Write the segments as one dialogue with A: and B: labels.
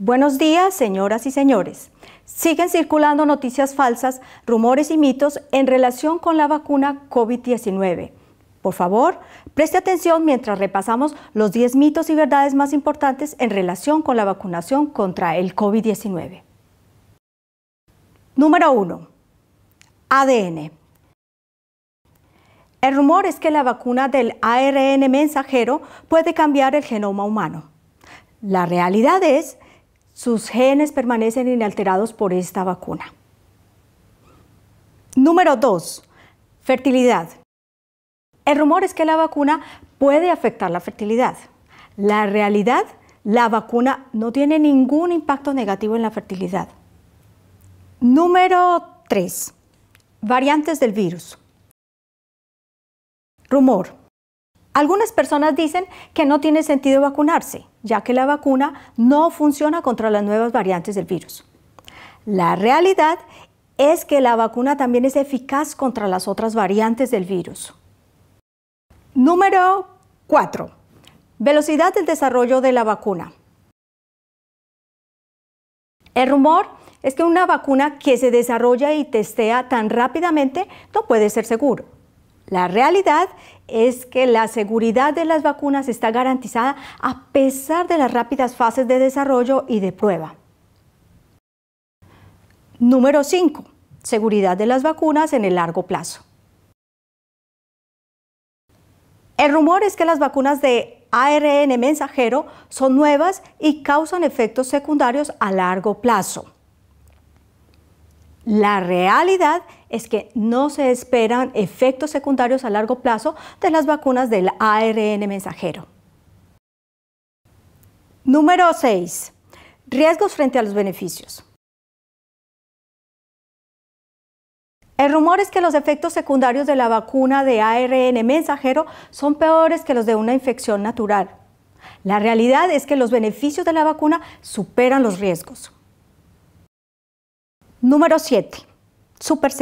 A: Buenos días, señoras y señores. Siguen circulando noticias falsas, rumores y mitos en relación con la vacuna COVID-19. Por favor, preste atención mientras repasamos los 10 mitos y verdades más importantes en relación con la vacunación contra el COVID-19. Número 1. ADN. El rumor es que la vacuna del ARN mensajero puede cambiar el genoma humano. La realidad es sus genes permanecen inalterados por esta vacuna. Número 2. Fertilidad. El rumor es que la vacuna puede afectar la fertilidad. La realidad, la vacuna no tiene ningún impacto negativo en la fertilidad. Número 3. Variantes del virus. Rumor. Algunas personas dicen que no tiene sentido vacunarse, ya que la vacuna no funciona contra las nuevas variantes del virus. La realidad es que la vacuna también es eficaz contra las otras variantes del virus. Número 4. Velocidad del desarrollo de la vacuna. El rumor es que una vacuna que se desarrolla y testea tan rápidamente no puede ser seguro la realidad es que la seguridad de las vacunas está garantizada a pesar de las rápidas fases de desarrollo y de prueba. Número 5. Seguridad de las vacunas en el largo plazo. El rumor es que las vacunas de ARN mensajero son nuevas y causan efectos secundarios a largo plazo. La realidad es que no se esperan efectos secundarios a largo plazo de las vacunas del ARN mensajero. Número 6. Riesgos frente a los beneficios. El rumor es que los efectos secundarios de la vacuna de ARN mensajero son peores que los de una infección natural. La realidad es que los beneficios de la vacuna superan los riesgos. Número 7. Super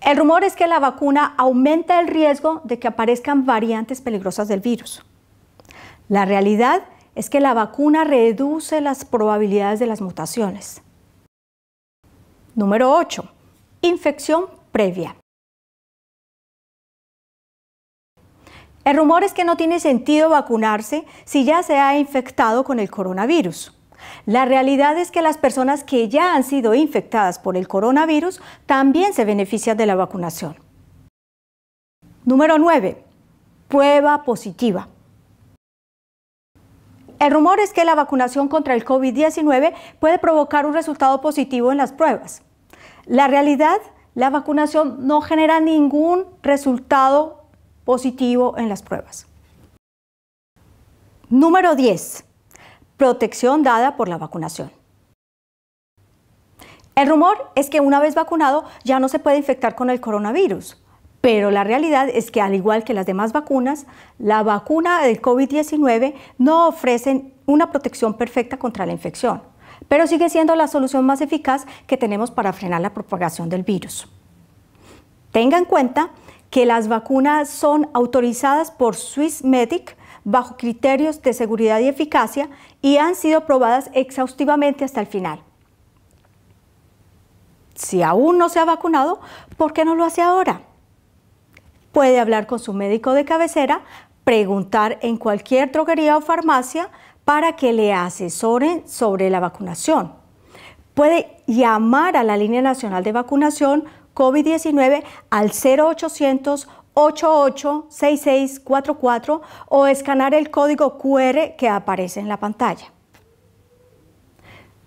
A: El rumor es que la vacuna aumenta el riesgo de que aparezcan variantes peligrosas del virus. La realidad es que la vacuna reduce las probabilidades de las mutaciones. Número 8. Infección previa. El rumor es que no tiene sentido vacunarse si ya se ha infectado con el coronavirus. La realidad es que las personas que ya han sido infectadas por el coronavirus también se benefician de la vacunación. Número 9. Prueba positiva. El rumor es que la vacunación contra el COVID-19 puede provocar un resultado positivo en las pruebas. La realidad, la vacunación no genera ningún resultado positivo en las pruebas. Número 10. Protección dada por la vacunación. El rumor es que una vez vacunado ya no se puede infectar con el coronavirus, pero la realidad es que al igual que las demás vacunas, la vacuna del COVID-19 no ofrece una protección perfecta contra la infección, pero sigue siendo la solución más eficaz que tenemos para frenar la propagación del virus. Tenga en cuenta que las vacunas son autorizadas por Swissmedic bajo criterios de seguridad y eficacia y han sido probadas exhaustivamente hasta el final. Si aún no se ha vacunado, ¿por qué no lo hace ahora? Puede hablar con su médico de cabecera, preguntar en cualquier droguería o farmacia para que le asesoren sobre la vacunación. Puede llamar a la línea nacional de vacunación COVID-19 al 0800 886644 o escanear el código QR que aparece en la pantalla.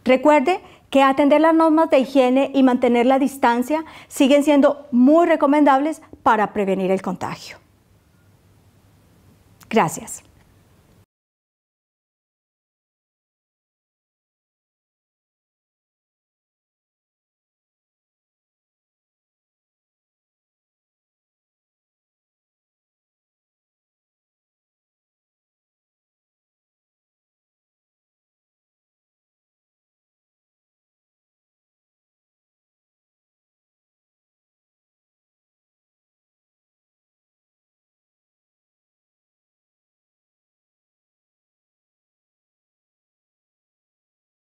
A: Recuerde que atender las normas de higiene y mantener la distancia siguen siendo muy recomendables para prevenir el contagio. Gracias.